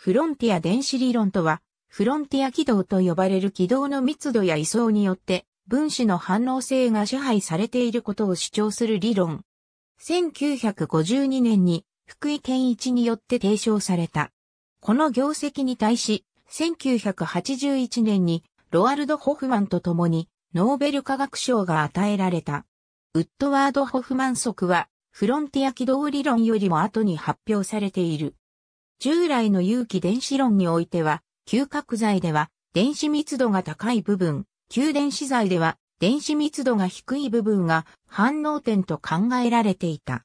フロンティア電子理論とは、フロンティア軌道と呼ばれる軌道の密度や位相によって、分子の反応性が支配されていることを主張する理論。1952年に福井健一によって提唱された。この業績に対し、1981年にロワルド・ホフマンと共にノーベル化学賞が与えられた。ウッドワード・ホフマン則はフロンティア軌道理論よりも後に発表されている。従来の有機電子論においては、吸角材では電子密度が高い部分、吸電子材では電子密度が低い部分が反応点と考えられていた。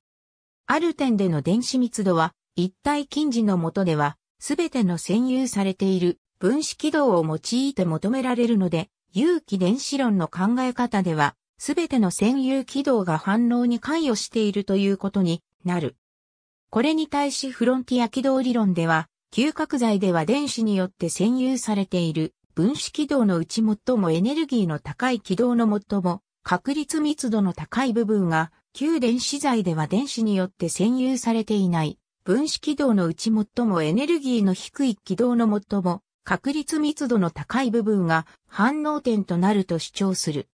ある点での電子密度は一体近似の下ではすべての占有されている分子軌道を用いて求められるので、有機電子論の考え方ではすべての占有軌道が反応に関与しているということになる。これに対しフロンティア軌道理論では、嗅覚材では電子によって占有されている分子軌道のうち最もエネルギーの高い軌道の最も確率密度の高い部分が、旧電子材では電子によって占有されていない分子軌道のうち最もエネルギーの低い軌道の最も確率密度の高い部分が反応点となると主張する。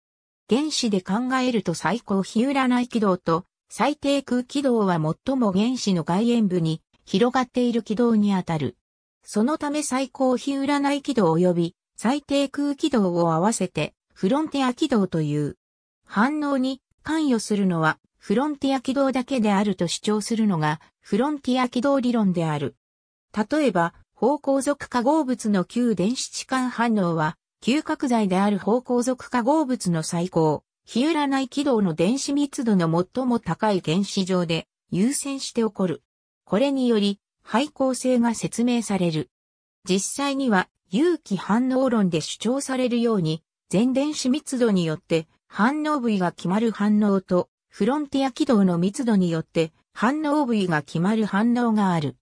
原子で考えると最高日占い軌道と最低空軌道は最も原子の外縁部に広がっている軌道にあたる。そのため最高比占い軌道及び最低空軌道を合わせてフロンティア軌道という。反応に関与するのはフロンティア軌道だけであると主張するのがフロンティア軌道理論である。例えば、方向属化合物の旧電子置換反応は、急覚材である方向属化合物の最高日占内軌道の電子密度の最も高い原子上で優先して起こる。これにより、廃構性が説明される。実際には、有機反応論で主張されるように、全電子密度によって反応部位が決まる反応と、フロンティア軌道の密度によって反応部位が決まる反応がある。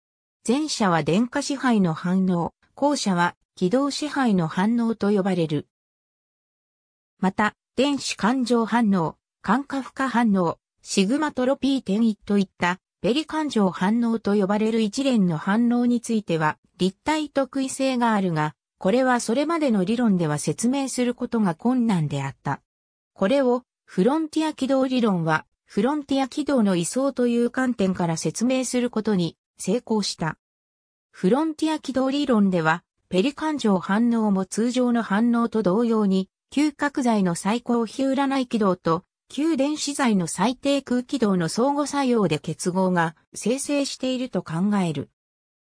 前者は電化支配の反応、後者は軌道支配の反応と呼ばれる。また、電子感情反応、感化負荷反応、シグマトロピー転移といったペリ環状反応と呼ばれる一連の反応については立体特異性があるが、これはそれまでの理論では説明することが困難であった。これをフロンティア軌道理論はフロンティア軌道の位相という観点から説明することに成功した。フロンティア軌道理論ではペリ環状反応も通常の反応と同様に旧角材の最高比占い軌道と、旧電子材の最低空軌道の相互作用で結合が生成していると考える。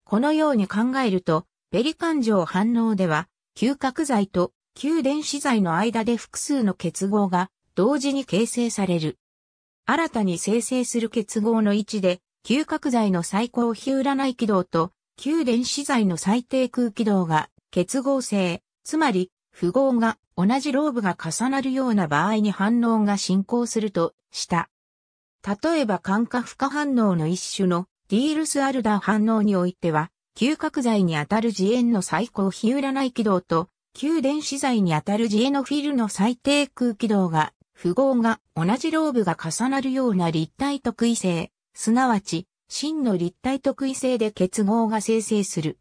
このように考えると、ベリ環状反応では、旧角材と旧電子材の間で複数の結合が同時に形成される。新たに生成する結合の位置で、旧角材の最高比占い軌道と旧電子材の最低空軌道が結合性、つまり符号が同じローブが重なるような場合に反応が進行するとした。例えば感化負荷反応の一種のディールスアルダー反応においては、嗅覚剤にあたる自炎の最高比占い軌道と、旧電子剤にあたる自エノフィルの最低空軌道が、符号が同じローブが重なるような立体特異性、すなわち、真の立体特異性で結合が生成する。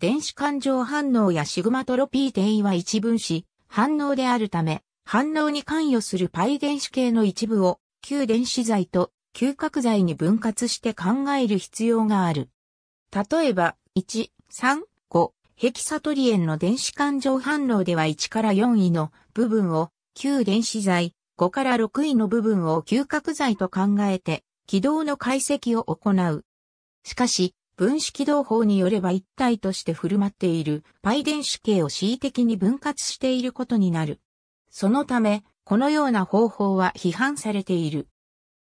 電子感情反応やシグマトロピー定位は一分子、反応であるため、反応に関与する π 電子系の一部を、旧電子剤と嗅覚剤に分割して考える必要がある。例えば、1、3、5、ヘキサトリエンの電子感情反応では1から4位の部分を、旧電子剤、5から6位の部分を嗅覚剤と考えて、軌道の解析を行う。しかし、分子軌道法によれば一体として振る舞っているパイ電子系を恣意的に分割していることになる。そのため、このような方法は批判されている。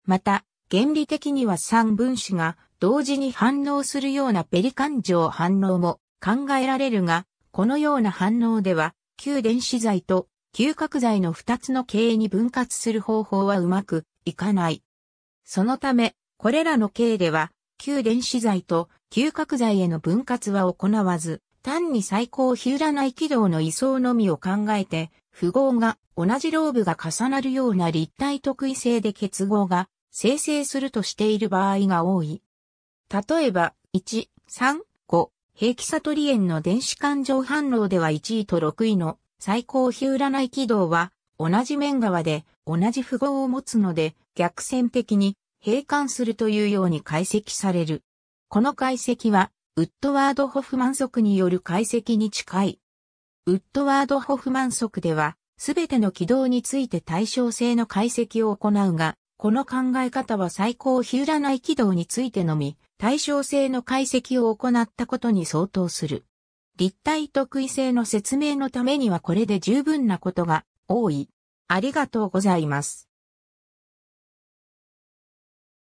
また、原理的には3分子が同時に反応するようなペリ感情反応も考えられるが、このような反応では、旧電子剤と嗅覚剤の2つの経営に分割する方法はうまくいかない。そのため、これらの経営では、旧電子剤と嗅覚剤への分割は行わず、単に最高日占い軌道の位相のみを考えて、符号が同じローブが重なるような立体特異性で結合が生成するとしている場合が多い。例えば、1、3、5、平気サトリエンの電子環状反応では1位と6位の最高日占い軌道は同じ面側で同じ符号を持つので逆線的に閉館するというように解析される。この解析は、ウッドワード・ホフマン則による解析に近い。ウッドワード・ホフマン則では、すべての軌道について対称性の解析を行うが、この考え方は最高ヒューラ内軌道についてのみ、対称性の解析を行ったことに相当する。立体特異性の説明のためにはこれで十分なことが多い。ありがとうございます。